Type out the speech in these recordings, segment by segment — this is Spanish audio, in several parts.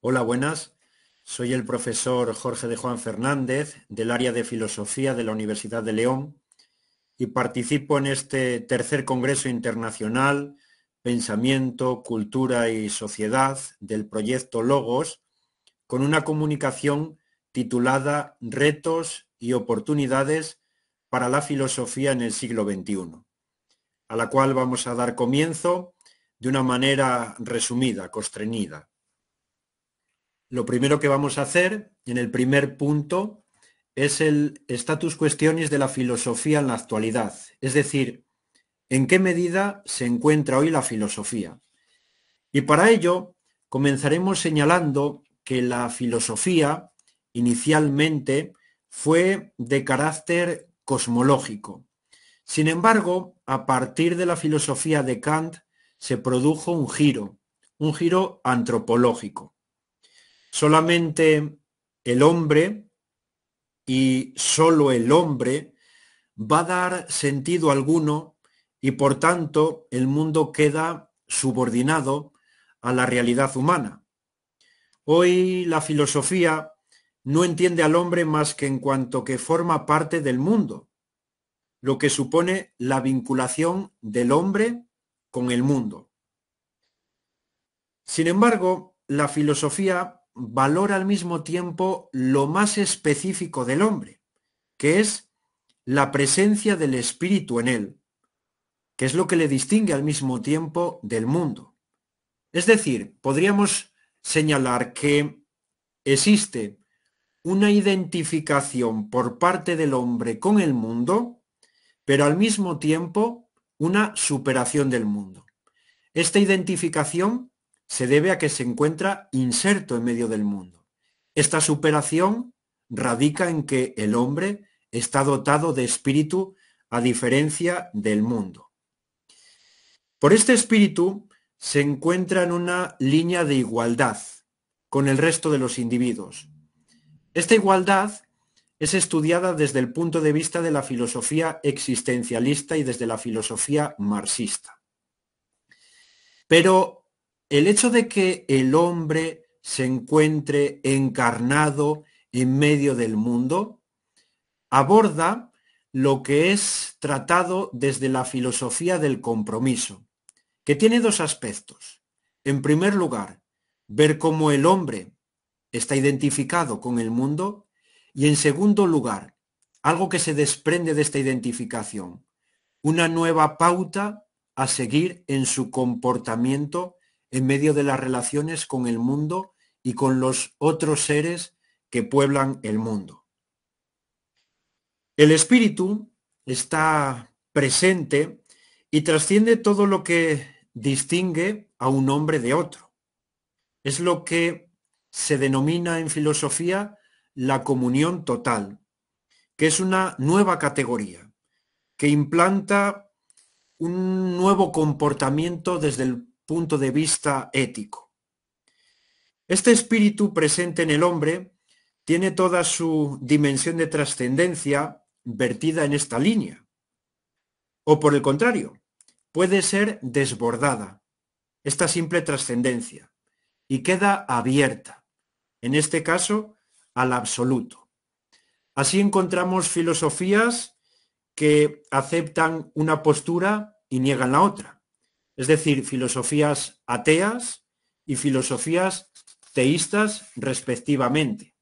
Hola, buenas. Soy el profesor Jorge de Juan Fernández del área de Filosofía de la Universidad de León y participo en este tercer Congreso Internacional Pensamiento, Cultura y Sociedad del proyecto Logos, con una comunicación titulada Retos y oportunidades para la filosofía en el siglo XXI, a la cual vamos a dar comienzo de una manera resumida, constreñida. Lo primero que vamos a hacer en el primer punto es el status cuestiones de la filosofía en la actualidad, es decir, en qué medida se encuentra hoy la filosofía. Y para ello comenzaremos señalando que la filosofía inicialmente fue de carácter cosmológico. Sin embargo, a partir de la filosofía de Kant se produjo un giro, un giro antropológico. Solamente el hombre y solo el hombre va a dar sentido alguno y por tanto el mundo queda subordinado a la realidad humana. Hoy la filosofía no entiende al hombre más que en cuanto que forma parte del mundo, lo que supone la vinculación del hombre con el mundo. Sin embargo, la filosofía valora al mismo tiempo lo más específico del hombre, que es la presencia del espíritu en él, que es lo que le distingue al mismo tiempo del mundo. Es decir, podríamos señalar que existe una identificación por parte del hombre con el mundo, pero al mismo tiempo una superación del mundo. Esta identificación se debe a que se encuentra inserto en medio del mundo. Esta superación radica en que el hombre está dotado de espíritu a diferencia del mundo. Por este espíritu se encuentra en una línea de igualdad con el resto de los individuos. Esta igualdad es estudiada desde el punto de vista de la filosofía existencialista y desde la filosofía marxista. Pero el hecho de que el hombre se encuentre encarnado en medio del mundo aborda lo que es tratado desde la filosofía del compromiso que tiene dos aspectos. En primer lugar, ver cómo el hombre está identificado con el mundo y en segundo lugar, algo que se desprende de esta identificación, una nueva pauta a seguir en su comportamiento en medio de las relaciones con el mundo y con los otros seres que pueblan el mundo. El espíritu está presente y trasciende todo lo que distingue a un hombre de otro. Es lo que se denomina en filosofía la comunión total, que es una nueva categoría, que implanta un nuevo comportamiento desde el punto de vista ético. Este espíritu presente en el hombre tiene toda su dimensión de trascendencia vertida en esta línea. O por el contrario, puede ser desbordada, esta simple trascendencia, y queda abierta, en este caso, al absoluto. Así encontramos filosofías que aceptan una postura y niegan la otra, es decir, filosofías ateas y filosofías teístas respectivamente.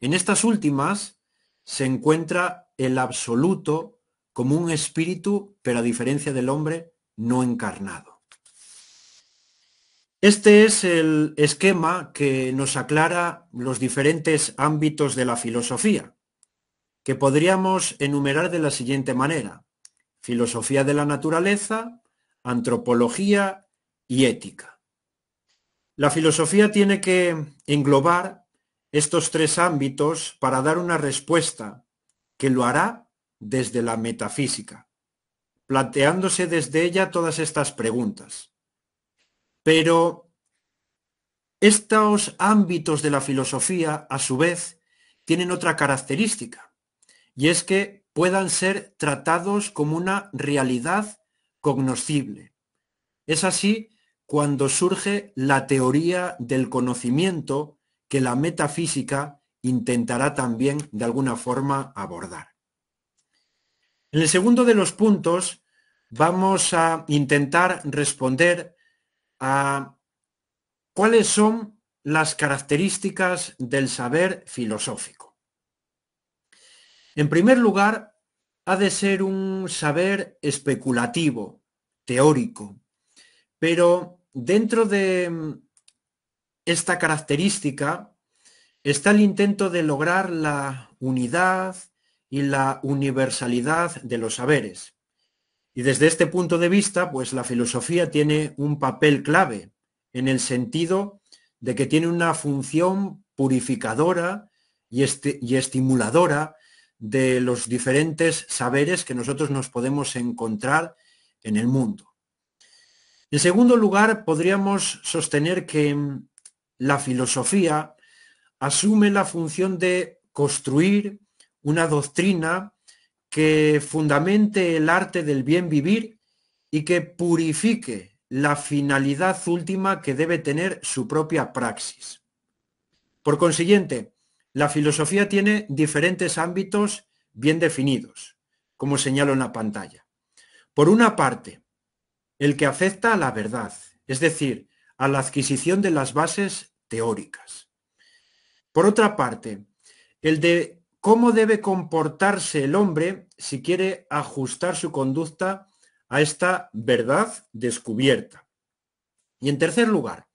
En estas últimas se encuentra el absoluto como un espíritu, pero a diferencia del hombre, no encarnado. Este es el esquema que nos aclara los diferentes ámbitos de la filosofía, que podríamos enumerar de la siguiente manera. Filosofía de la naturaleza, antropología y ética. La filosofía tiene que englobar estos tres ámbitos para dar una respuesta que lo hará desde la metafísica, planteándose desde ella todas estas preguntas. Pero estos ámbitos de la filosofía, a su vez, tienen otra característica, y es que puedan ser tratados como una realidad cognoscible. Es así cuando surge la teoría del conocimiento que la metafísica intentará también de alguna forma abordar. En el segundo de los puntos vamos a intentar responder a cuáles son las características del saber filosófico. En primer lugar, ha de ser un saber especulativo, teórico, pero dentro de esta característica está el intento de lograr la unidad, y la universalidad de los saberes. Y desde este punto de vista, pues la filosofía tiene un papel clave en el sentido de que tiene una función purificadora y, y estimuladora de los diferentes saberes que nosotros nos podemos encontrar en el mundo. En segundo lugar, podríamos sostener que la filosofía asume la función de construir una doctrina que fundamente el arte del bien vivir y que purifique la finalidad última que debe tener su propia praxis. Por consiguiente, la filosofía tiene diferentes ámbitos bien definidos, como señalo en la pantalla. Por una parte, el que afecta a la verdad, es decir, a la adquisición de las bases teóricas. Por otra parte, el de ¿Cómo debe comportarse el hombre si quiere ajustar su conducta a esta verdad descubierta? Y en tercer lugar,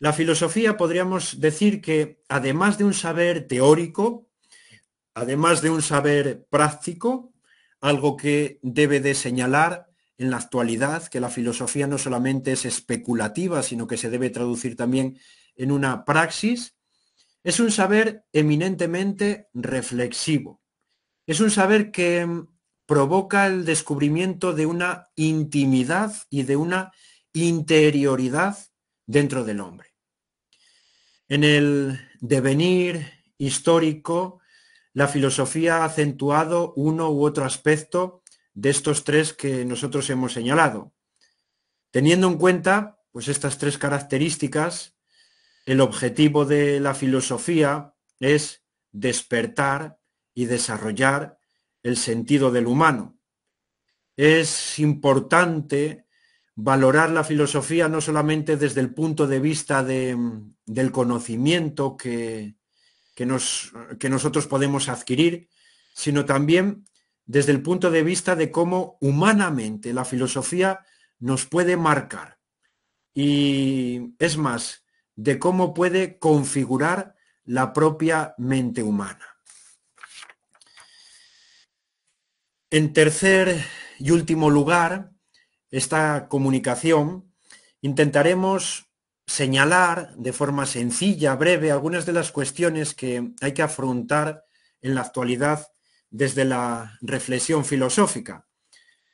la filosofía podríamos decir que además de un saber teórico, además de un saber práctico, algo que debe de señalar en la actualidad, que la filosofía no solamente es especulativa, sino que se debe traducir también en una praxis, es un saber eminentemente reflexivo. Es un saber que mm, provoca el descubrimiento de una intimidad y de una interioridad dentro del hombre. En el devenir histórico, la filosofía ha acentuado uno u otro aspecto de estos tres que nosotros hemos señalado. Teniendo en cuenta pues estas tres características, el objetivo de la filosofía es despertar y desarrollar el sentido del humano. Es importante valorar la filosofía no solamente desde el punto de vista del conocimiento que, nos, que nosotros podemos adquirir, sino también desde el punto de vista de cómo humanamente la filosofía nos puede marcar. Y es más, de cómo puede configurar la propia mente humana. En tercer y último lugar, esta comunicación, intentaremos señalar de forma sencilla, breve, algunas de las cuestiones que hay que afrontar en la actualidad desde la reflexión filosófica,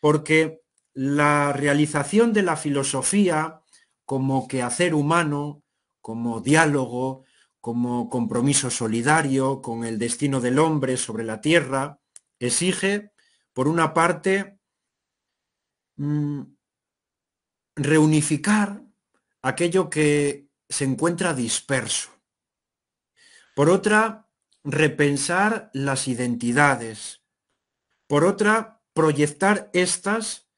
porque la realización de la filosofía como hacer humano como diálogo, como compromiso solidario con el destino del hombre sobre la tierra, exige, por una parte, mm, reunificar aquello que se encuentra disperso. Por otra, repensar las identidades. Por otra, proyectar estas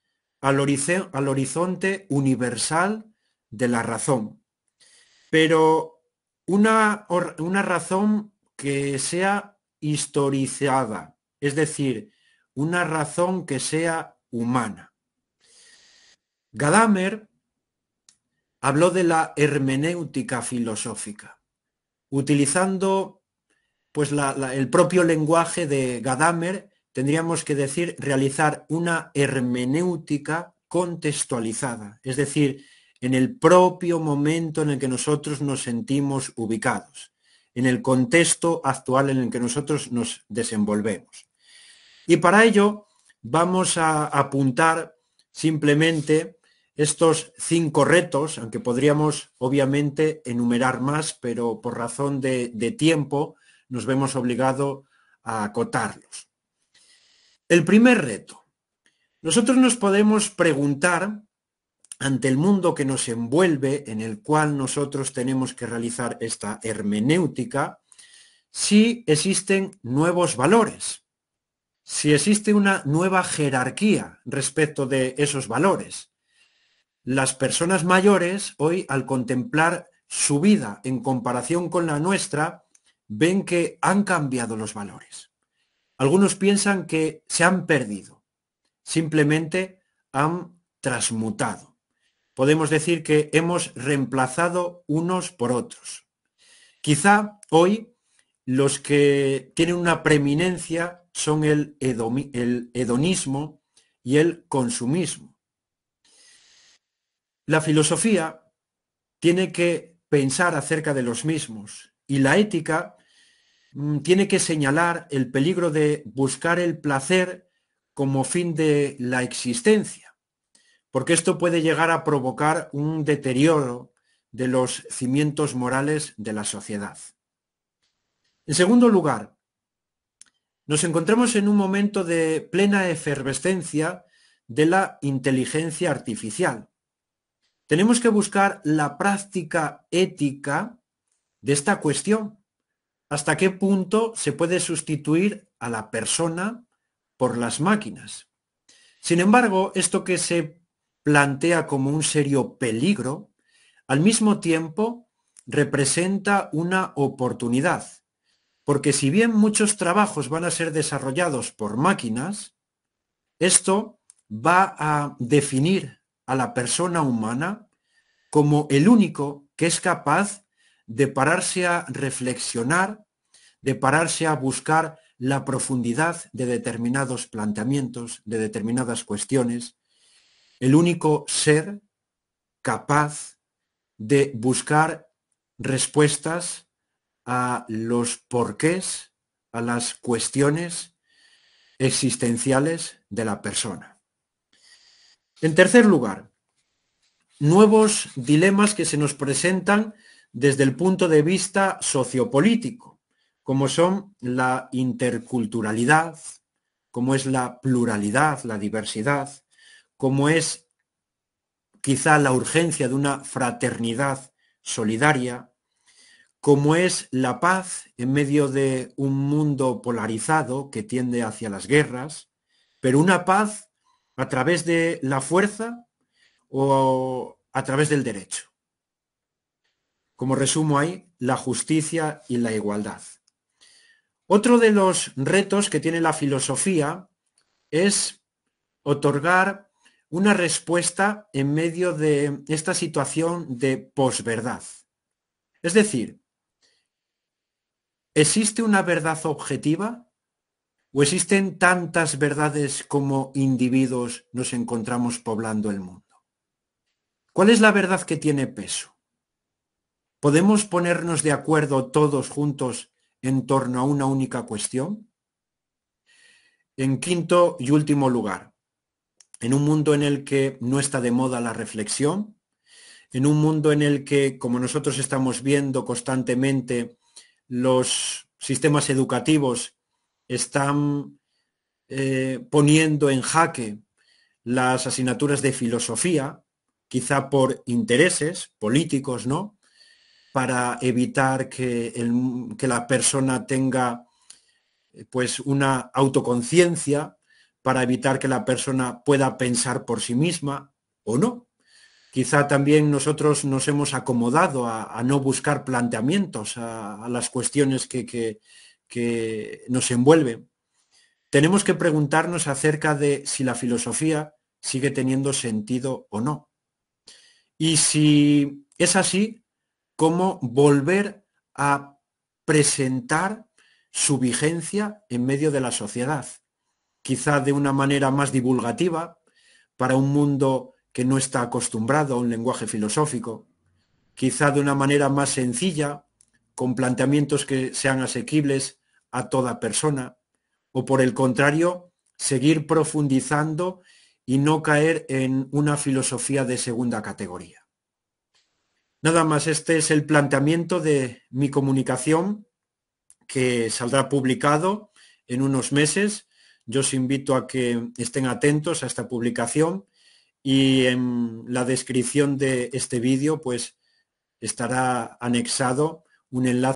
al horizonte universal de la razón pero una, razón que sea historizada, es decir, una razón que sea humana. Gadamer habló de la hermenéutica filosófica, utilizando pues el propio lenguaje de Gadamer, tendríamos que decir realizar una hermenéutica contextualizada, es decir, en el propio momento en el que nosotros nos sentimos ubicados, en el contexto actual en el que nosotros nos desenvolvemos. Y para ello vamos a apuntar simplemente estos cinco retos, aunque podríamos obviamente enumerar más, pero por razón de, tiempo nos vemos obligados a acotarlos. El primer reto. Nosotros nos podemos preguntar ante el mundo que nos envuelve, en el cual nosotros tenemos que realizar esta hermenéutica, si existen nuevos valores, si existe una nueva jerarquía respecto de esos valores. Las personas mayores hoy, al contemplar su vida en comparación con la nuestra, ven que han cambiado los valores. Algunos piensan que se han perdido, simplemente han transmutado podemos decir que hemos reemplazado unos por otros. Quizá hoy los que tienen una preeminencia son el, hedonismo y el consumismo. La filosofía tiene que pensar acerca de los mismos y la ética mm, tiene que señalar el peligro de buscar el placer como fin de la existencia porque esto puede llegar a provocar un deterioro de los cimientos morales de la sociedad. En segundo lugar, nos encontramos en un momento de plena efervescencia de la inteligencia artificial. Tenemos que buscar la práctica ética de esta cuestión. ¿Hasta qué punto se puede sustituir a la persona por las máquinas? Sin embargo, esto que se plantea como un serio peligro, al mismo tiempo representa una oportunidad, porque si bien muchos trabajos van a ser desarrollados por máquinas, esto va a definir a la persona humana como el único que es capaz de pararse a reflexionar, de pararse a buscar la profundidad de determinados planteamientos, de determinadas cuestiones, el único ser capaz de buscar respuestas a los porqués, a las cuestiones existenciales de la persona. En tercer lugar, nuevos dilemas que se nos presentan desde el punto de vista sociopolítico, como son la interculturalidad, como es la pluralidad, la diversidad, como es quizá la urgencia de una fraternidad solidaria, como es la paz en medio de un mundo polarizado que tiende hacia las guerras, pero una paz a través de la fuerza o a través del derecho. Como resumo ahí, la justicia y la igualdad. Otro de los retos que tiene la filosofía es otorgar una respuesta en medio de esta situación de posverdad. Es decir, ¿existe una verdad objetiva o existen tantas verdades como individuos nos encontramos poblando el mundo? ¿Cuál es la verdad que tiene peso? ¿Podemos ponernos de acuerdo todos juntos en torno a una única cuestión? En quinto y último lugar, en un mundo en el que no está de moda la reflexión, en un mundo en el que, como nosotros estamos viendo constantemente, los sistemas educativos están eh, poniendo en jaque las asignaturas de filosofía, quizá por intereses políticos, ¿no? Para evitar que, que la persona tenga pues una autoconciencia para evitar que la persona pueda pensar por sí misma o no. Quizá también nosotros nos hemos acomodado a, no buscar planteamientos a, las cuestiones que nos envuelven. Tenemos que preguntarnos acerca de si la filosofía sigue teniendo sentido o no. Y si es así, ¿cómo volver a presentar su vigencia en medio de la sociedad? quizá de una manera más divulgativa, para un mundo que no está acostumbrado a un lenguaje filosófico, quizá de una manera más sencilla, con planteamientos que sean asequibles a toda persona, o por el contrario, seguir profundizando y no caer en una filosofía de segunda categoría. Nada más, este es el planteamiento de mi comunicación que saldrá publicado en unos meses yo os invito a que estén atentos a esta publicación y en la descripción de este vídeo pues estará anexado un enlace